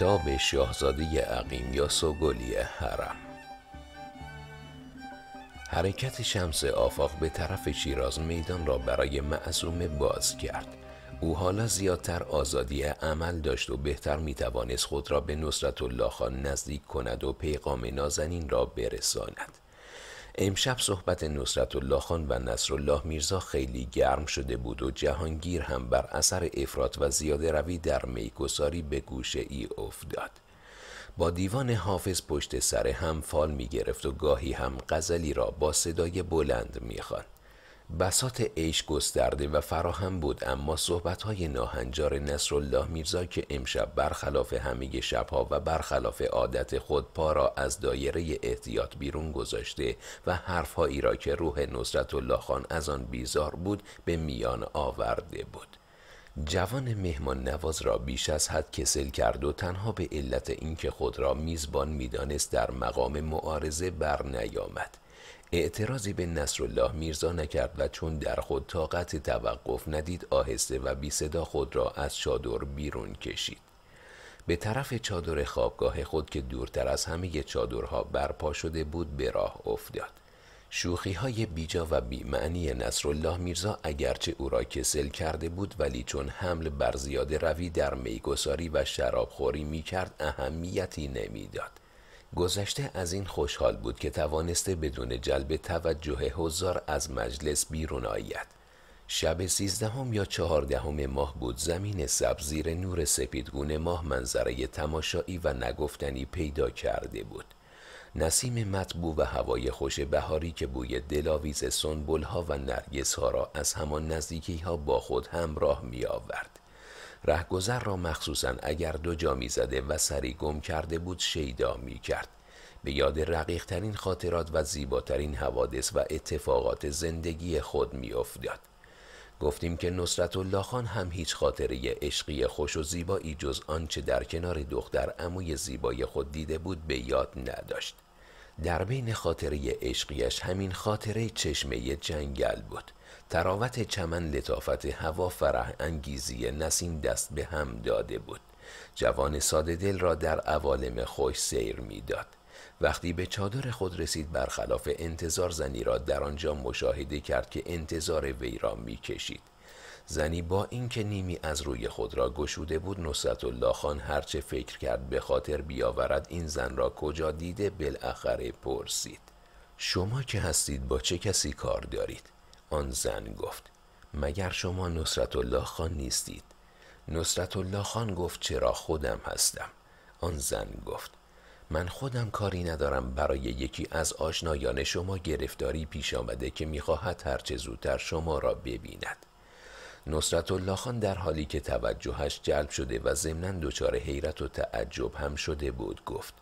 کتاب شاهزاده عقیم یا سوگلی حرم حرکت شمس آفاق به طرف شیراز میدان را برای معصوم باز کرد او حالا زیادتر آزادی عمل داشت و بهتر می خود را به نصرت الله خان نزدیک کند و پیغام نازنین را برساند امشب صحبت نصرت الله خان و نصرالله میرزا خیلی گرم شده بود و جهانگیر هم بر اثر افراط و زیاده روی در میگساری به گوشه ای افتاد. با دیوان حافظ پشت سر هم فال میگرفت و گاهی هم غزلی را با صدای بلند می بسات عیش گسترده و فراهم بود اما های ناهنجار الله میرزا که امشب برخلاف همه شبها و برخلاف عادت خود پا را از دایره احتیاط بیرون گذاشته و حرفهایی را که روح نصرت الله خان از آن بیزار بود به میان آورده بود جوان مهمان نواز را بیش از حد کسل کرد و تنها به علت اینکه خود را میزبان میدانست در مقام معارزه بر نیامد اعتراضی به نصرالله میرزا نکرد و چون در خود طاقت توقف ندید آهسته و بی صدا خود را از چادر بیرون کشید به طرف چادر خوابگاه خود که دورتر از همه چادرها برپا شده بود به راه افتاد شوخی های بیجا و بیمعنی نصرالله میرزا اگرچه او را کسل کرده بود ولی چون حمل بر زیاده روی در میگساری و شرابخوری کرد اهمیتی نمیداد گذشته از این خوشحال بود که توانسته بدون جلب توجه هزار از مجلس بیرون آید شب سیزدهم یا چهاردهم ماه بود زمین سبز زیر نور سپیدگونه ماه منظره تماشایی و نگفتنی پیدا کرده بود نسیم مطبوع و هوای خوش بهاری که بوی دلاویز سنبل ها و نرگس ها را از همان نزدیکی ها با خود همراه می آورد. رهگذر را مخصوصا اگر دو جا می زده و سری گم کرده بود شیدا می کرد. به یاد رقیقترین خاطرات و زیباترین حوادث و اتفاقات زندگی خود می گفتیم که نصرت الله خان هم هیچ خاطره عشقی خوش و زیبایی جز آنچه در کنار دختر عموی زیبای خود دیده بود به یاد نداشت. در بین خاطره عشقیش همین خاطره چشمه جنگل بود. تراوت چمن لطافت هوا فرح انگیزی نسیم دست به هم داده بود جوان ساده دل را در عوالم خوش سیر داد وقتی به چادر خود رسید برخلاف انتظار زنی را در آنجا مشاهده کرد که انتظار وی را میکشید زنی با اینکه نیمی از روی خود را گشوده بود نصرت الله خان هرچه فکر کرد به خاطر بیاورد این زن را کجا دیده بالاخره پرسید شما که هستید با چه کسی کار دارید آن زن گفت مگر شما نصرت الله خان نیستید نصرت الله خان گفت چرا خودم هستم آن زن گفت من خودم کاری ندارم برای یکی از آشنایان شما گرفتاری پیش آمده که میخواهد هرچه زودتر شما را ببیند نصرت الله خان در حالی که توجهش جلب شده و ضمنا دچار حیرت و تعجب هم شده بود گفت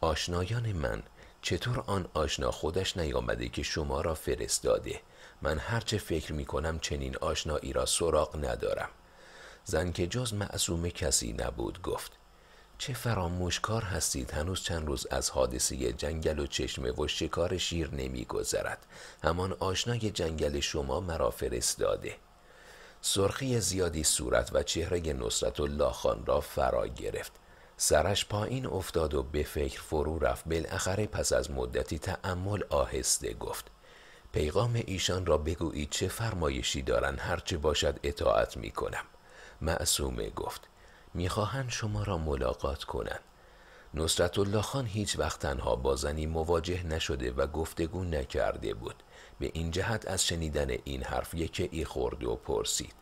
آشنایان من چطور آن آشنا خودش نیامده که شما را فرستاده من هرچه فکر می کنم چنین آشنایی را سراغ ندارم زن که جز معصوم کسی نبود گفت چه فراموشکار هستید هنوز چند روز از حادثه جنگل و چشمه و شکار شیر نمیگذرد همان آشنای جنگل شما مرا فرستاده سرخی زیادی صورت و چهره نصرت الله خان را فرا گرفت سرش پایین افتاد و به فکر فرو رفت بالاخره پس از مدتی تعمل آهسته گفت پیغام ایشان را بگویید چه فرمایشی دارن هرچه باشد اطاعت می کنم معصومه گفت میخواهند شما را ملاقات کنند نصرت الله خان هیچ وقت تنها با زنی مواجه نشده و گفتگو نکرده بود به این جهت از شنیدن این حرف یکی ای خورد و پرسید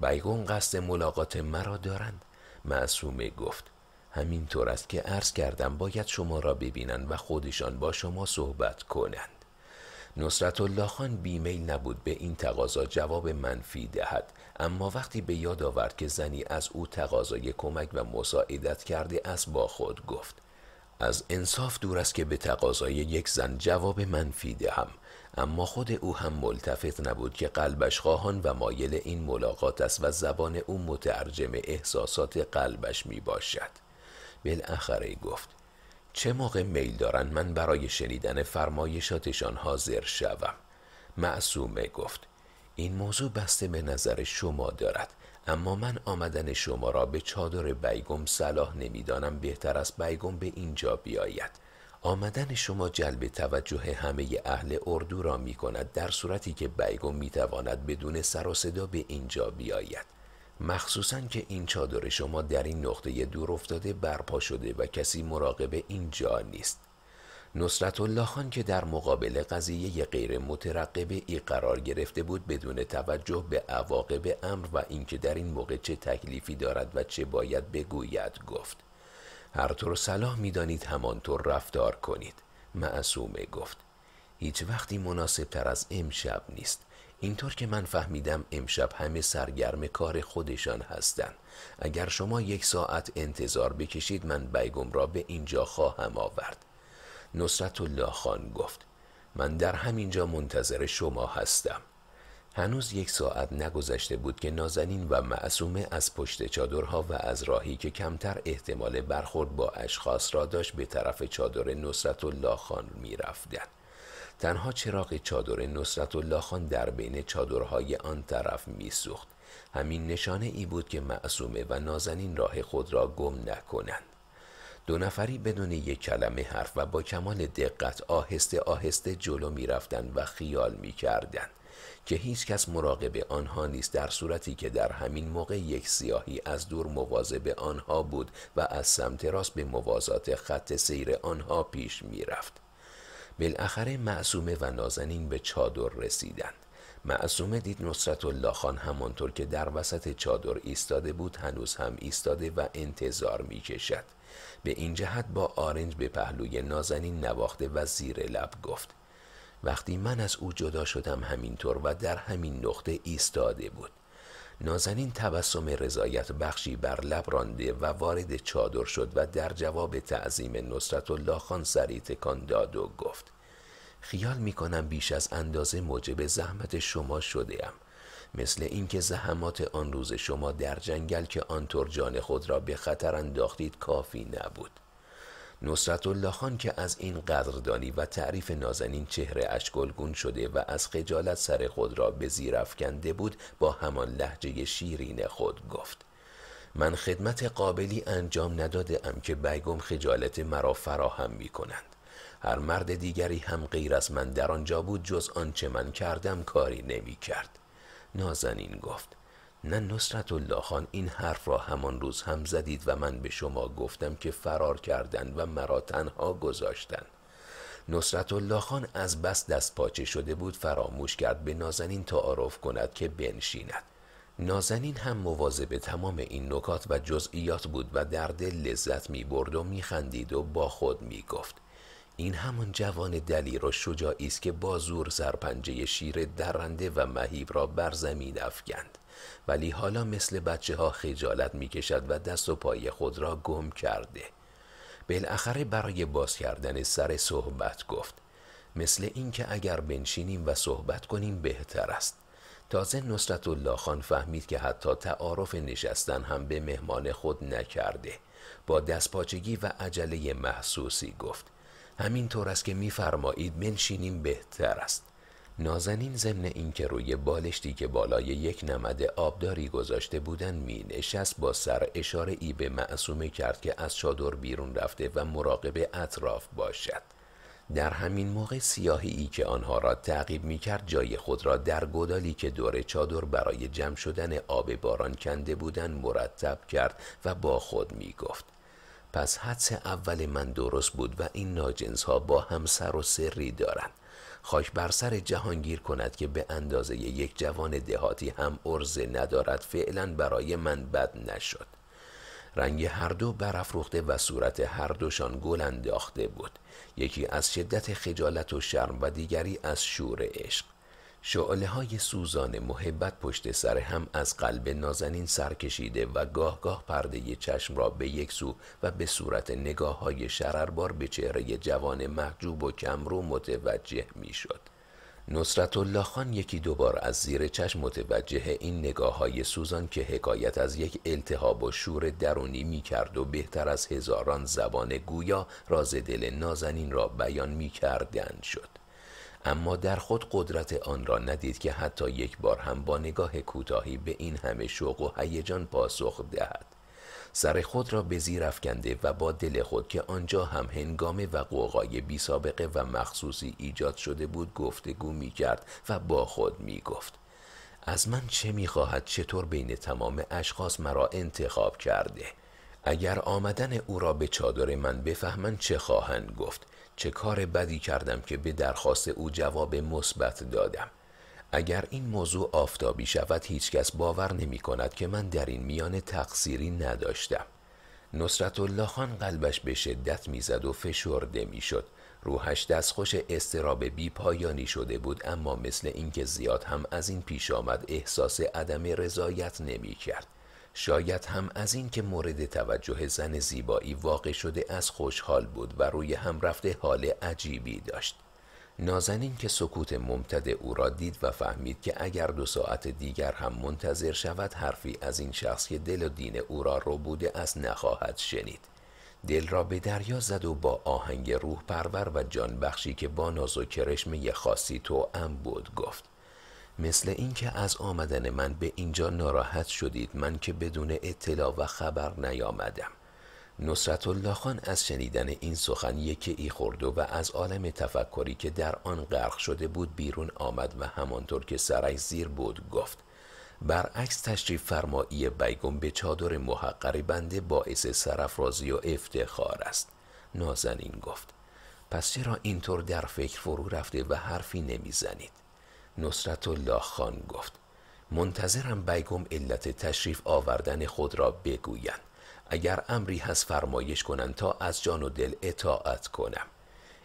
بیگون قصد ملاقات مرا دارند معصومه گفت همینطور است که عرض کردم باید شما را ببینند و خودشان با شما صحبت کنند نصرت الله خان بیمیل نبود به این تقاضا جواب منفی دهد اما وقتی به یاد آورد که زنی از او تقاضای کمک و مساعدت کرده است با خود گفت از انصاف دور است که به تقاضای یک زن جواب منفی دهم اما خود او هم ملتفت نبود که قلبش خواهان و مایل این ملاقات است و زبان او مترجم احساسات قلبش می باشد بالاخره گفت چه موقع میل دارن من برای شنیدن فرمایشاتشان حاضر شوم معصومه گفت این موضوع بسته به نظر شما دارد اما من آمدن شما را به چادر بیگم صلاح نمیدانم بهتر از بیگم به اینجا بیاید آمدن شما جلب توجه همه اهل اردو را می کند در صورتی که بیگم می تواند بدون سر و صدا به اینجا بیاید مخصوصا که این چادر شما در این نقطه دور افتاده برپا شده و کسی مراقب اینجا نیست نصرت الله خان که در مقابل قضیه غیر مترقبه ای قرار گرفته بود بدون توجه به عواقب امر و اینکه در این موقع چه تکلیفی دارد و چه باید بگوید گفت هر طور صلاح میدانید همانطور رفتار کنید معصومه گفت هیچ وقتی مناسب تر از امشب نیست اینطور که من فهمیدم امشب همه سرگرم کار خودشان هستند. اگر شما یک ساعت انتظار بکشید من بیگم را به اینجا خواهم آورد نصرت الله خان گفت من در همینجا منتظر شما هستم هنوز یک ساعت نگذشته بود که نازنین و معصومه از پشت چادرها و از راهی که کمتر احتمال برخورد با اشخاص را داشت به طرف چادر نصرت الله خان می تنها چراغ چادر نصرت و خان در بین چادرهای آن طرف میسوخت همین نشانه ای بود که معصومه و نازنین راه خود را گم نکنند دو نفری بدون یک کلمه حرف و با کمال دقت آهسته آهسته جلو می و خیال می که هیچ کس مراقب آنها نیست در صورتی که در همین موقع یک سیاهی از دور مواظب آنها بود و از سمت راست به موازات خط سیر آنها پیش میرفت. رفت. بالاخره معصومه و نازنین به چادر رسیدند معصومه دید نصرت الله خان همانطور که در وسط چادر ایستاده بود هنوز هم ایستاده و انتظار می کشد. به این جهت با آرنج به پهلوی نازنین نواخته و زیر لب گفت وقتی من از او جدا شدم همینطور و در همین نقطه ایستاده بود نازنین تبسم رضایت بخشی بر لب رانده و وارد چادر شد و در جواب تعظیم نصرت الله خان سری تکان داد و گفت خیال می کنم بیش از اندازه موجب زحمت شما شده ام مثل اینکه زحمات آن روز شما در جنگل که آنطور جان خود را به خطر انداختید کافی نبود نصرت الله خان که از این قدردانی و تعریف نازنین چهره گلگون شده و از خجالت سر خود را به زیر افکنده بود با همان لحجه شیرین خود گفت من خدمت قابلی انجام نداده ام که بیگم خجالت مرا فراهم می کنند هر مرد دیگری هم غیر از من در آنجا بود جز آنچه من کردم کاری نمی کرد نازنین گفت نه نصرت الله خان این حرف را همان روز هم زدید و من به شما گفتم که فرار کردند و مرا تنها گذاشتن نصرت الله خان از بس دست پاچه شده بود فراموش کرد به نازنین تعارف کند که بنشیند نازنین هم مواظب تمام این نکات و جزئیات بود و در دل لذت می برد و می خندید و با خود می گفت این همان جوان دلیر و شجاعی است که با زور سرپنجه شیر درنده و مهیب را بر زمین افکند ولی حالا مثل بچه ها خجالت می کشد و دست و پای خود را گم کرده بالاخره برای باز کردن سر صحبت گفت مثل اینکه اگر بنشینیم و صحبت کنیم بهتر است تازه نصرت الله خان فهمید که حتی تعارف نشستن هم به مهمان خود نکرده با دستپاچگی و عجله محسوسی گفت همینطور است که میفرمایید بنشینیم بهتر است نازنین ضمن اینکه روی بالشتی که بالای یک نمد آبداری گذاشته بودن می نشست با سر اشاره ای به معصومه کرد که از چادر بیرون رفته و مراقب اطراف باشد در همین موقع سیاهی ای که آنها را تعقیب می کرد جای خود را در گودالی که دور چادر برای جمع شدن آب باران کنده بودن مرتب کرد و با خود می گفت پس حدس اول من درست بود و این ناجنس ها با هم سر و سری دارند خاک بر سر جهانگیر کند که به اندازه یک جوان دهاتی هم ارزه ندارد فعلا برای من بد نشد رنگ هر دو برافروخته و صورت هر دوشان گل انداخته بود یکی از شدت خجالت و شرم و دیگری از شور عشق شعله های سوزان محبت پشت سر هم از قلب نازنین سر کشیده و گاه گاه پرده چشم را به یک سو و به صورت نگاه های شرربار به چهره جوان محجوب و کمرو متوجه می شد. نصرت الله خان یکی دوبار از زیر چشم متوجه این نگاه های سوزان که حکایت از یک التهاب و شور درونی می کرد و بهتر از هزاران زبان گویا راز دل نازنین را بیان می شد. اما در خود قدرت آن را ندید که حتی یک بار هم با نگاه کوتاهی به این همه شوق و هیجان پاسخ دهد سر خود را به زیر افکنده و با دل خود که آنجا هم هنگام و قوقای بی سابقه و مخصوصی ایجاد شده بود گفتگو می کرد و با خود می گفت از من چه می خواهد چطور بین تمام اشخاص مرا انتخاب کرده؟ اگر آمدن او را به چادر من بفهمن چه خواهند گفت چه کار بدی کردم که به درخواست او جواب مثبت دادم اگر این موضوع آفتابی شود هیچکس باور نمی کند که من در این میان تقصیری نداشتم نصرت الله خان قلبش به شدت میزد و فشرده میشد روحش دستخوش استراب بی پایانی شده بود اما مثل اینکه زیاد هم از این پیش آمد احساس عدم رضایت نمی کرد شاید هم از این که مورد توجه زن زیبایی واقع شده از خوشحال بود و روی هم رفته حال عجیبی داشت نازنین که سکوت ممتد او را دید و فهمید که اگر دو ساعت دیگر هم منتظر شود حرفی از این شخص که دل و دین او را رو بوده از نخواهد شنید دل را به دریا زد و با آهنگ روح پرور و جان بخشی که با ناز و کرشمه خاصی تو ام بود گفت مثل اینکه از آمدن من به اینجا ناراحت شدید من که بدون اطلاع و خبر نیامدم نصرت الله خان از شنیدن این سخن یکی ای خورد و از عالم تفکری که در آن غرق شده بود بیرون آمد و همانطور که سرش زیر بود گفت برعکس تشریف فرمایی بیگم به چادر محقر بنده باعث سرفرازی و افتخار است نازنین گفت پس چرا اینطور در فکر فرو رفته و حرفی نمیزنید نصرت الله خان گفت منتظرم بیگم علت تشریف آوردن خود را بگویند اگر امری هست فرمایش کنند تا از جان و دل اطاعت کنم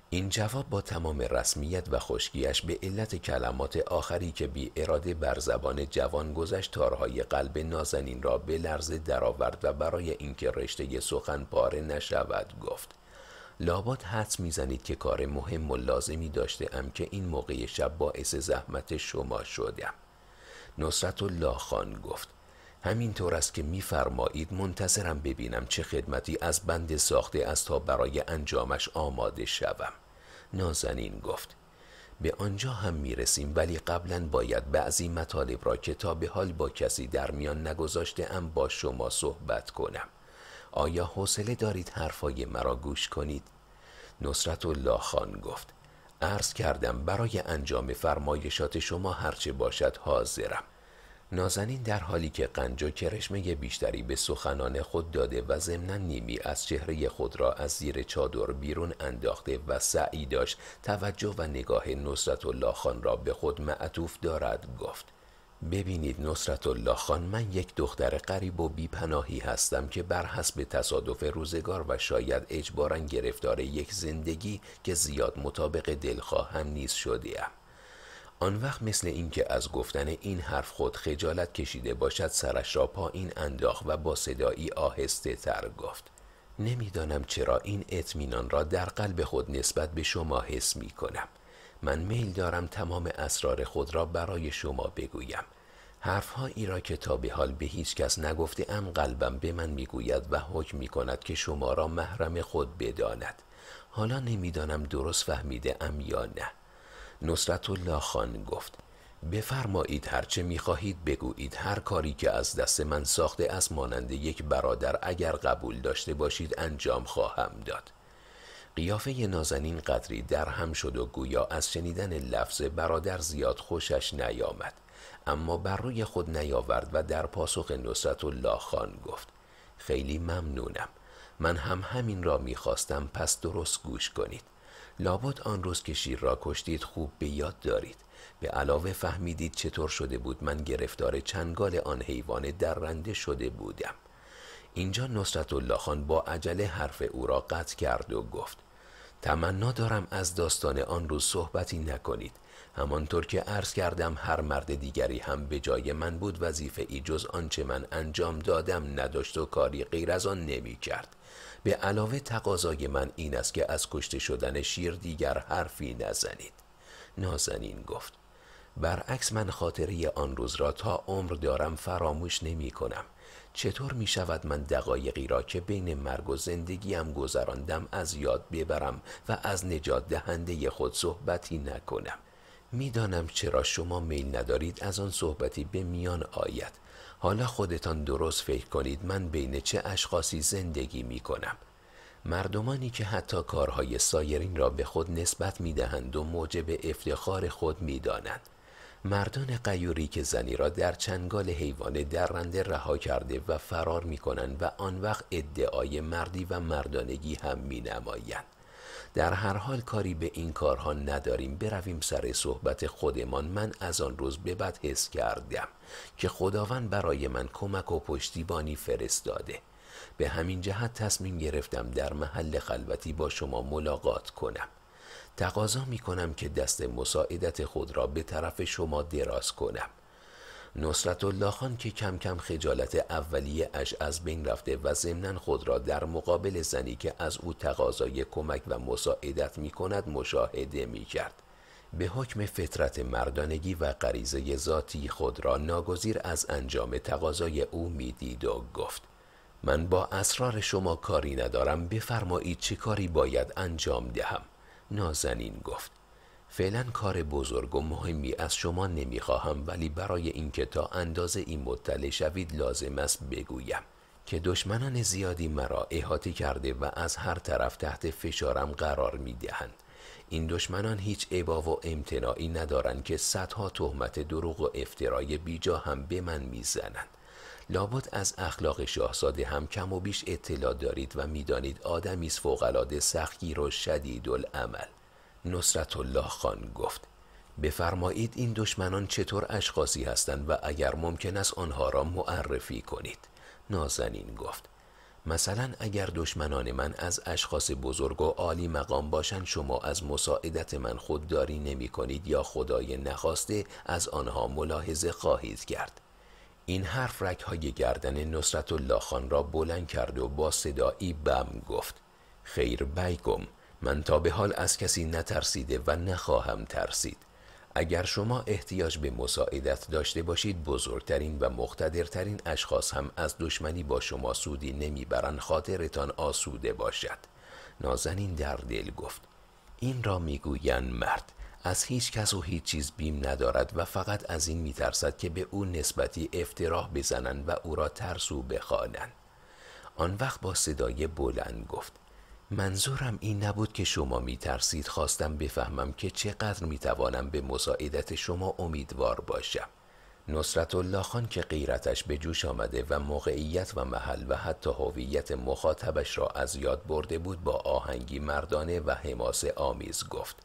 این جواب با تمام رسمیت و خشکیش به علت کلمات آخری که بی اراده بر زبان جوان گذشت تارهای قلب نازنین را به لرزه درآورد و برای اینکه رشته سخن پاره نشود گفت لابات حدس میزنید که کار مهم و لازمی داشته ام که این موقع شب باعث زحمت شما شدم نصرت الله خان گفت همینطور است که میفرمایید منتظرم ببینم چه خدمتی از بند ساخته از تا برای انجامش آماده شوم نازنین گفت به آنجا هم میرسیم ولی قبلا باید بعضی مطالب را که تا به حال با کسی در میان نگذاشته ام با شما صحبت کنم آیا حوصله دارید حرفای مرا گوش کنید نصرت الله خان گفت عرض کردم برای انجام فرمایشات شما هرچه باشد حاضرم نازنین در حالی که قنج و کرشمه بیشتری به سخنان خود داده و ضمنا نیمی از چهره خود را از زیر چادر بیرون انداخته و سعی داشت توجه و نگاه نصرت الله خان را به خود معطوف دارد گفت ببینید نصرت الله خان من یک دختر قریب و بیپناهی هستم که بر حسب تصادف روزگار و شاید اجبارا گرفتار یک زندگی که زیاد مطابق دلخواهم نیست شدیم آن وقت مثل اینکه از گفتن این حرف خود خجالت کشیده باشد سرش را پایین انداخت و با صدایی آهسته تر گفت نمیدانم چرا این اطمینان را در قلب خود نسبت به شما حس می کنم من میل دارم تمام اسرار خود را برای شما بگویم حرفهایی را که تا به حال به هیچ کس نگفته ام قلبم به من میگوید و حکم می کند که شما را محرم خود بداند حالا نمیدانم درست فهمیده ام یا نه نصرت خان گفت بفرمایید هرچه میخواهید بگویید هر کاری که از دست من ساخته از مانند یک برادر اگر قبول داشته باشید انجام خواهم داد قیافه نازنین قدری در هم شد و گویا از شنیدن لفظ برادر زیاد خوشش نیامد اما بر روی خود نیاورد و در پاسخ نصرت الله خان گفت خیلی ممنونم من هم همین را میخواستم پس درست گوش کنید لابد آن روز که شیر را کشتید خوب به یاد دارید به علاوه فهمیدید چطور شده بود من گرفتار چنگال آن حیوان درنده شده بودم اینجا نصرت الله خان با عجله حرف او را قطع کرد و گفت تمنا دارم از داستان آن روز صحبتی نکنید همانطور که عرض کردم هر مرد دیگری هم به جای من بود وظیفه ای جز آنچه من انجام دادم نداشت و کاری غیر از آن نمی کرد به علاوه تقاضای من این است که از کشته شدن شیر دیگر حرفی نزنید نازنین گفت برعکس من خاطری آن روز را تا عمر دارم فراموش نمی کنم چطور می شود من دقایقی را که بین مرگ و زندگیم گذراندم از یاد ببرم و از نجات دهنده خود صحبتی نکنم میدانم چرا شما میل ندارید از آن صحبتی به میان آید حالا خودتان درست فکر کنید من بین چه اشخاصی زندگی می کنم مردمانی که حتی کارهای سایرین را به خود نسبت می دهند و موجب افتخار خود می دانند. مردان قیوری که زنی را در چنگال حیوان درنده رها کرده و فرار می کنند و آن وقت ادعای مردی و مردانگی هم می نمایند. در هر حال کاری به این کارها نداریم برویم سر صحبت خودمان من از آن روز به بعد حس کردم که خداوند برای من کمک و پشتیبانی فرستاده به همین جهت تصمیم گرفتم در محل خلوتی با شما ملاقات کنم تقاضا می کنم که دست مساعدت خود را به طرف شما دراز کنم نصرت الله خان که کم کم خجالت اولیه اش از بین رفته و ضمنا خود را در مقابل زنی که از او تقاضای کمک و مساعدت می کند مشاهده می کرد. به حکم فطرت مردانگی و غریزه ذاتی خود را ناگزیر از انجام تقاضای او میدید و گفت من با اسرار شما کاری ندارم بفرمایید چه کاری باید انجام دهم نازنین گفت فعلا کار بزرگ و مهمی از شما نمیخواهم ولی برای اینکه تا اندازه این مطلع شوید لازم است بگویم که دشمنان زیادی مرا احاطه کرده و از هر طرف تحت فشارم قرار میدهند این دشمنان هیچ عبا و امتناعی ندارند که صدها تهمت دروغ و افترای بیجا هم به من میزنند لابد از اخلاق شاهزاده هم کم و بیش اطلاع دارید و میدانید آدمی است فوقالعاده سختگیر و شدید العمل نصرت الله خان گفت بفرمایید این دشمنان چطور اشخاصی هستند و اگر ممکن است آنها را معرفی کنید نازنین گفت مثلا اگر دشمنان من از اشخاص بزرگ و عالی مقام باشند شما از مساعدت من خودداری نمی کنید یا خدای نخواسته از آنها ملاحظه خواهید کرد این حرف رکهای گردن نصرت الله خان را بلند کرد و با صدایی بم گفت خیر بیگم من تا به حال از کسی نترسیده و نخواهم ترسید اگر شما احتیاج به مساعدت داشته باشید بزرگترین و مقتدرترین اشخاص هم از دشمنی با شما سودی نمیبرند خاطرتان آسوده باشد نازنین در دل گفت این را میگویند مرد از هیچ کس و هیچ چیز بیم ندارد و فقط از این میترسد که به او نسبتی افتراح بزنند و او را ترسو بخوانند آن وقت با صدای بلند گفت منظورم این نبود که شما می ترسید خواستم بفهمم که چقدر می توانم به مساعدت شما امیدوار باشم نصرت الله خان که غیرتش به جوش آمده و موقعیت و محل و حتی هویت مخاطبش را از یاد برده بود با آهنگی مردانه و حماسه آمیز گفت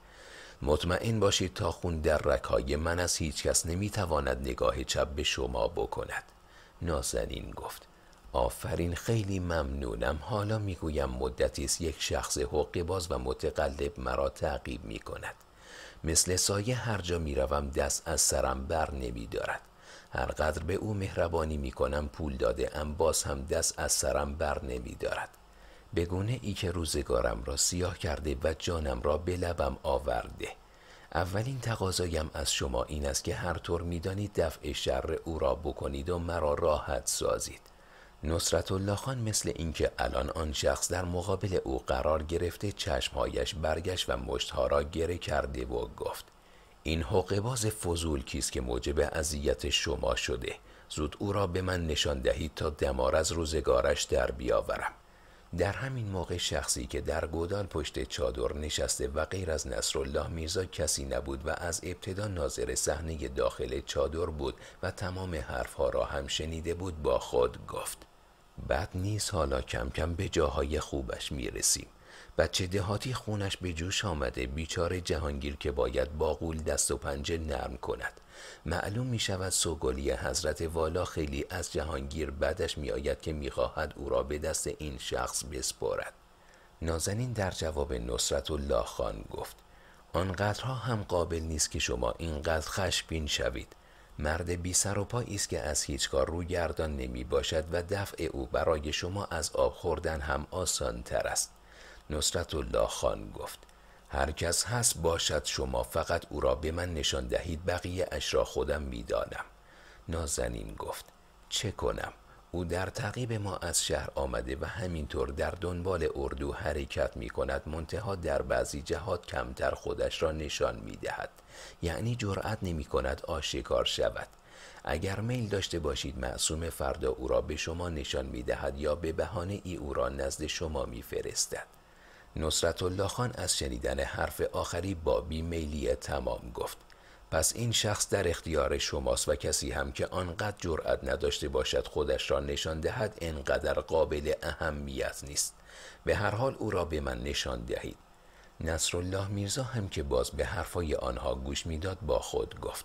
مطمئن باشید تا خون در رکای من از هیچ کس تواند نگاه چپ به شما بکند نازنین گفت آفرین خیلی ممنونم حالا میگویم مدتی است یک شخص حق باز و متقلب مرا تعقیب می کند مثل سایه هر جا می روم دست از سرم بر نمی دارد هر قدر به او مهربانی می کنم پول داده ام باز هم دست از سرم بر نمی دارد بگونه ای که روزگارم را سیاه کرده و جانم را به لبم آورده اولین تقاضایم از شما این است که هر طور دانید دفع شر او را بکنید و مرا راحت سازید نصرت الله خان مثل اینکه الان آن شخص در مقابل او قرار گرفته چشمهایش برگشت و مشتها را گره کرده و گفت این حقباز فضول کیست که موجب اذیت شما شده زود او را به من نشان دهید تا دمار از روزگارش در بیاورم در همین موقع شخصی که در گودال پشت چادر نشسته و غیر از نصرالله میرزا کسی نبود و از ابتدا ناظر صحنه داخل چادر بود و تمام حرفها را هم شنیده بود با خود گفت بعد نیز حالا کم کم به جاهای خوبش میرسیم بچه دهاتی خونش به جوش آمده بیچاره جهانگیر که باید با قول دست و پنجه نرم کند معلوم می شود سوگلی حضرت والا خیلی از جهانگیر بعدش می آید که میخواهد او را به دست این شخص بسپارد نازنین در جواب نصرت الله خان گفت آنقدرها هم قابل نیست که شما اینقدر خشبین شوید مرد بی سر و پایی است که از هیچ کار رو گردان نمی باشد و دفع او برای شما از آب خوردن هم آسان تر است نصرت الله خان گفت هر کس هست باشد شما فقط او را به من نشان دهید بقیه اش را خودم میدانم نازنین گفت چه کنم او در تقیب ما از شهر آمده و همینطور در دنبال اردو حرکت می کند منتها در بعضی جهات کمتر خودش را نشان می دهد یعنی جرأت نمی کند آشکار شود اگر میل داشته باشید معصوم فردا او را به شما نشان می دهد یا به بهانه ای او را نزد شما می فرستد نصرت الله خان از شنیدن حرف آخری با بیمیلی تمام گفت پس این شخص در اختیار شماست و کسی هم که آنقدر جرأت نداشته باشد خودش را نشان دهد انقدر قابل اهمیت نیست به هر حال او را به من نشان دهید نصرالله میرزا هم که باز به حرفای آنها گوش میداد با خود گفت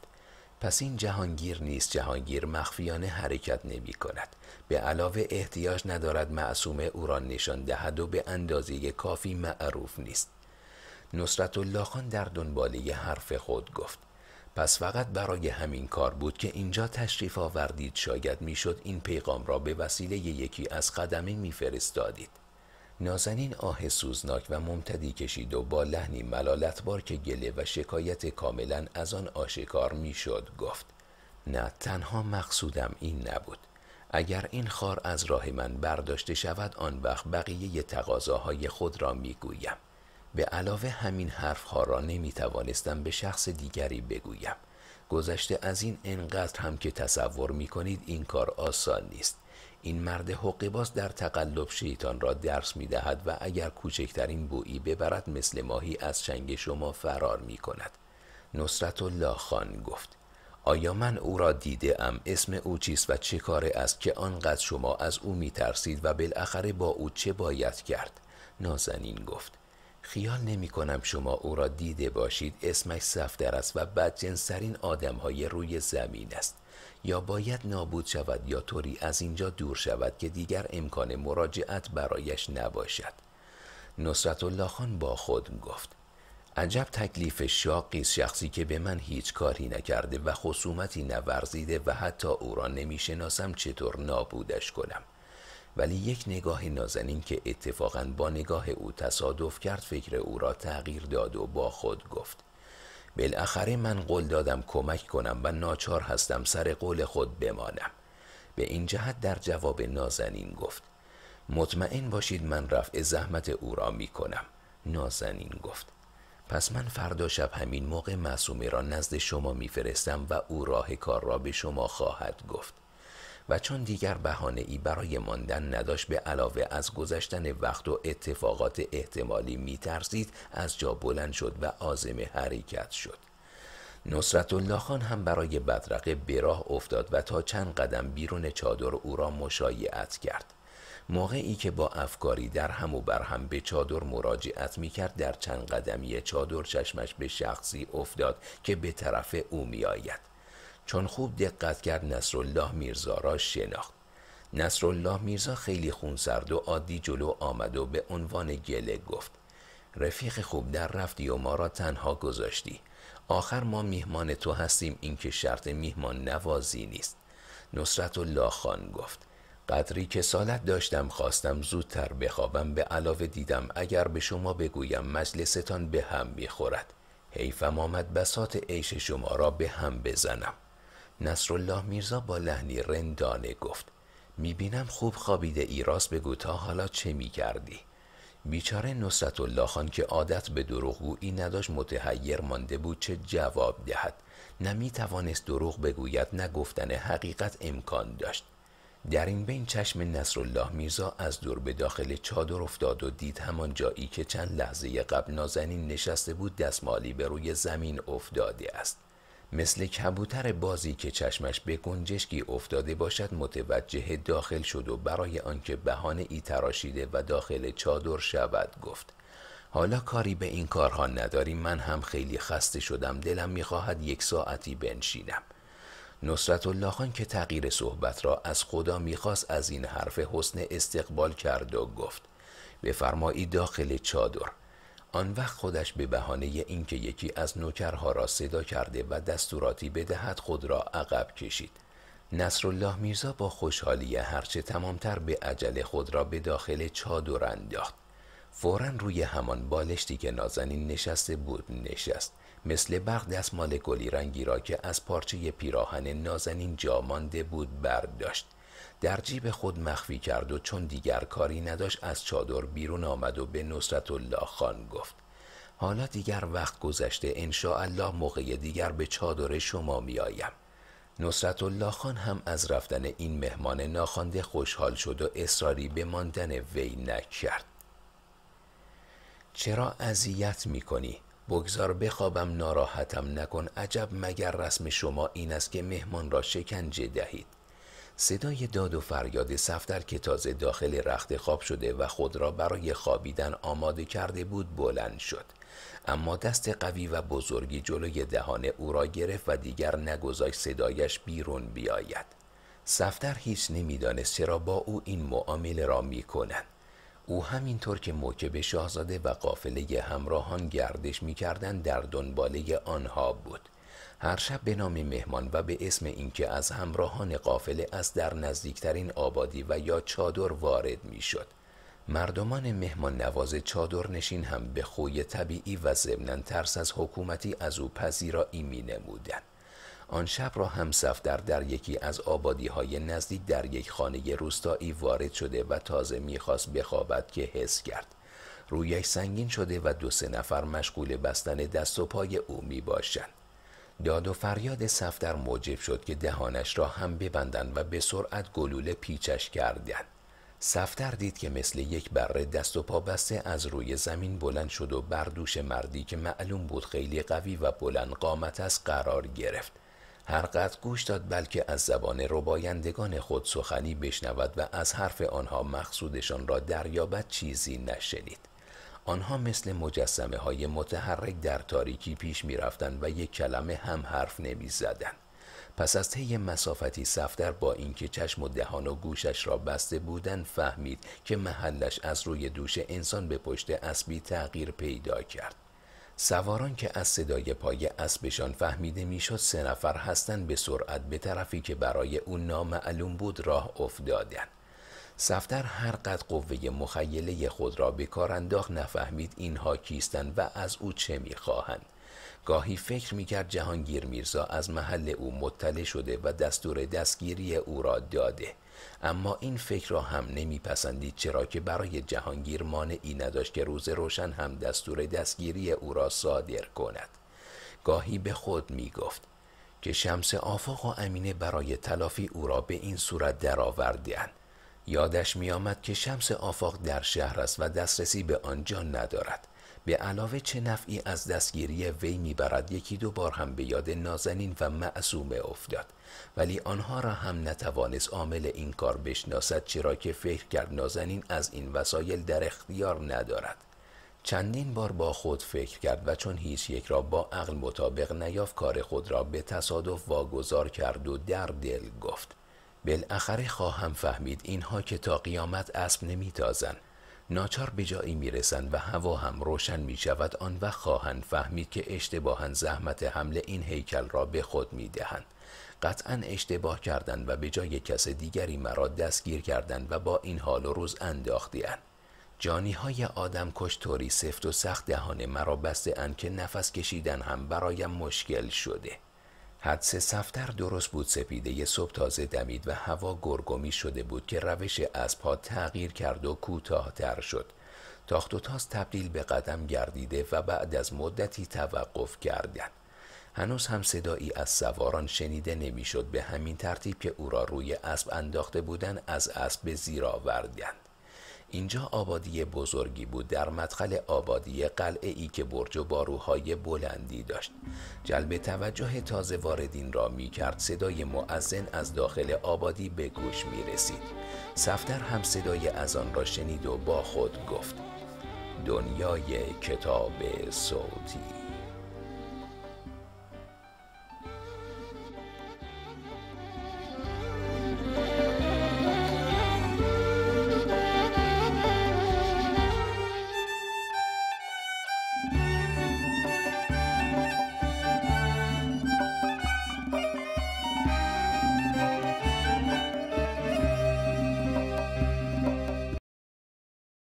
پس این جهانگیر نیست جهانگیر مخفیانه حرکت نمی کند به علاوه احتیاج ندارد معصومه او را نشان دهد و به اندازه کافی معروف نیست نصرت الله خان در دنباله حرف خود گفت پس فقط برای همین کار بود که اینجا تشریف آوردید شاید میشد این پیغام را به وسیله یکی از قدمه میفرستادید نازنین آه سوزناک و ممتدی کشید و با لحنی ملالتبار که گله و شکایت کاملا از آن آشکار میشد گفت نه تنها مقصودم این نبود اگر این خار از راه من برداشته شود آن وقت بقیه تقاضاهای خود را میگویم به علاوه همین حرفها را نمی توانستم به شخص دیگری بگویم گذشته از این انقدر هم که تصور می کنید این کار آسان نیست این مرد حقباز در تقلب شیطان را درس می دهد و اگر کوچکترین بویی ببرد مثل ماهی از چنگ شما فرار می کند نصرت الله خان گفت آیا من او را دیده ام اسم او چیست و چه کاره است که آنقدر شما از او می ترسید و بالاخره با او چه باید کرد نازنین گفت خیال نمی کنم شما او را دیده باشید اسمش سفتر است و بدجنسترین آدم های روی زمین است یا باید نابود شود یا طوری از اینجا دور شود که دیگر امکان مراجعت برایش نباشد نصرت الله خان با خود گفت عجب تکلیف شاقی شخصی که به من هیچ کاری نکرده و خصومتی نورزیده و حتی او را نمیشناسم چطور نابودش کنم ولی یک نگاه نازنین که اتفاقا با نگاه او تصادف کرد فکر او را تغییر داد و با خود گفت بالاخره من قول دادم کمک کنم و ناچار هستم سر قول خود بمانم به این جهت در جواب نازنین گفت مطمئن باشید من رفع زحمت او را می کنم نازنین گفت پس من فردا شب همین موقع معصومه را نزد شما میفرستم و او راه کار را به شما خواهد گفت و چون دیگر بحانه ای برای ماندن نداشت به علاوه از گذشتن وقت و اتفاقات احتمالی میترسید از جا بلند شد و آزم حرکت شد نصرت الله خان هم برای بدرقه براه افتاد و تا چند قدم بیرون چادر او را مشایعت کرد موقعی که با افکاری در هم و بر هم به چادر مراجعت می کرد در چند قدمی چادر چشمش به شخصی افتاد که به طرف او می آید چون خوب دقت کرد نصرالله میرزا را شناخت نصرالله میرزا خیلی خونسرد و عادی جلو آمد و به عنوان گله گفت رفیق خوب در رفتی و ما را تنها گذاشتی آخر ما میهمان تو هستیم اینکه شرط میهمان نوازی نیست نصرت الله خان گفت قدری که سالت داشتم خواستم زودتر بخوابم به علاوه دیدم اگر به شما بگویم مجلستان به هم میخورد حیفم آمد بسات عیش شما را به هم بزنم نصرالله میرزا با لحنی رندانه گفت میبینم خوب خوابیده ای راست بگو تا حالا چه میکردی؟ بیچاره نصرت الله خان که عادت به دروغگویی نداشت متحیر مانده بود چه جواب دهد نه دروغ بگوید نه گفتن حقیقت امکان داشت در این بین چشم نصرالله میرزا از دور به داخل چادر افتاد و دید همان جایی که چند لحظه قبل نازنین نشسته بود دستمالی به روی زمین افتاده است مثل کبوتر بازی که چشمش به گنجشکی افتاده باشد متوجه داخل شد و برای آنکه بهانه ای تراشیده و داخل چادر شود گفت حالا کاری به این کارها نداریم من هم خیلی خسته شدم دلم میخواهد یک ساعتی بنشینم نصرت الله خان که تغییر صحبت را از خدا میخواست از این حرف حسن استقبال کرد و گفت بفرمایی داخل چادر آن وقت خودش به بهانه اینکه یکی از نوکرها را صدا کرده و دستوراتی بدهد خود را عقب کشید نصرالله میرزا با خوشحالی هرچه تمامتر به عجل خود را به داخل چادر انداخت فورا روی همان بالشتی که نازنین نشسته بود نشست مثل برق دستمال گلی رنگی را که از پارچه پیراهن نازنین جا مانده بود برداشت در جیب خود مخفی کرد و چون دیگر کاری نداشت از چادر بیرون آمد و به نصرت الله خان گفت حالا دیگر وقت گذشته انشاءالله موقع دیگر به چادر شما میآیم نصرت الله خان هم از رفتن این مهمان ناخوانده خوشحال شد و اصراری به ماندن وی نکرد چرا اذیت میکنی بگذار بخوابم ناراحتم نکن عجب مگر رسم شما این است که مهمان را شکنجه دهید صدای داد و فریاد سفتر که تازه داخل رخت خواب شده و خود را برای خوابیدن آماده کرده بود بلند شد اما دست قوی و بزرگی جلوی دهان او را گرفت و دیگر نگذاشت صدایش بیرون بیاید سفتر هیچ نمیدانست چرا با او این معامله را می او همینطور که موکب شاهزاده و قافله همراهان گردش می در دنباله آنها بود هر شب به نام مهمان و به اسم اینکه از همراهان قافله از در نزدیکترین آبادی و یا چادر وارد می شد. مردمان مهمان نواز چادر نشین هم به خوی طبیعی و ضمنا ترس از حکومتی از او پذیرایی می نمودن. آن شب را هم در در یکی از آبادی های نزدیک در یک خانه روستایی وارد شده و تازه میخواست بخوابد که حس کرد. رویش سنگین شده و دو سه نفر مشغول بستن دست و پای او می باشند. داد و فریاد سفتر موجب شد که دهانش را هم ببندند و به سرعت گلوله پیچش کردند صفدر دید که مثل یک بره دست و پا بسته از روی زمین بلند شد و بر دوش مردی که معلوم بود خیلی قوی و بلند قامت از قرار گرفت هر قد گوش داد بلکه از زبان ربایندگان خود سخنی بشنود و از حرف آنها مقصودشان را دریابد چیزی نشنید آنها مثل مجسمه های متحرک در تاریکی پیش می رفتن و یک کلمه هم حرف نمی زدن. پس از طی مسافتی سفتر با اینکه چشم و دهان و گوشش را بسته بودن فهمید که محلش از روی دوش انسان به پشت اسبی تغییر پیدا کرد. سواران که از صدای پای اسبشان فهمیده میشد سه نفر هستند به سرعت به طرفی که برای او نامعلوم بود راه افتادند. سفتر هر قد قوه مخیله خود را به کار انداخت نفهمید اینها کیستند و از او چه میخواهند گاهی فکر میکرد جهانگیر میرزا از محل او مطلع شده و دستور دستگیری او را داده اما این فکر را هم نمیپسندید چرا که برای جهانگیر مانعی نداشت که روز روشن هم دستور دستگیری او را صادر کند گاهی به خود میگفت که شمس آفاق و امینه برای تلافی او را به این صورت درآوردهاند یادش میآمد که شمس آفاق در شهر است و دسترسی به آنجا ندارد به علاوه چه نفعی از دستگیری وی میبرد یکی دو بار هم به یاد نازنین و معصومه افتاد ولی آنها را هم نتوانست عامل این کار بشناسد چرا که فکر کرد نازنین از این وسایل در اختیار ندارد چندین بار با خود فکر کرد و چون هیچ یک را با عقل مطابق نیافت کار خود را به تصادف واگذار کرد و در دل گفت بالاخره خواهم فهمید اینها که تا قیامت اسب نمیتازند ناچار به جایی میرسند و هوا هم روشن می شود آن و خواهند فهمید که اشتباهن زحمت حمل این هیکل را به خود می دهند. قطعا اشتباه کردند و به جای کس دیگری مرا دستگیر کردند و با این حال و روز انداختیان. جانی های آدم کش سفت و سخت دهان مرا بسته که نفس کشیدن هم برایم مشکل شده. حدس سفتر درست بود سپیده یه صبح تازه دمید و هوا گرگومی شده بود که روش اسبها تغییر کرد و تر شد تاخت و تاز تبدیل به قدم گردیده و بعد از مدتی توقف کردند هنوز هم صدایی از سواران شنیده نمیشد به همین ترتیب که او را روی اسب انداخته بودن از اسب به زیر آوردند اینجا آبادی بزرگی بود در مدخل آبادی قلعه ای که برج و باروهای بلندی داشت جلب توجه تازه واردین را می کرد صدای معزن از داخل آبادی به گوش می رسید سفتر هم صدای از آن را شنید و با خود گفت دنیای کتاب صوتی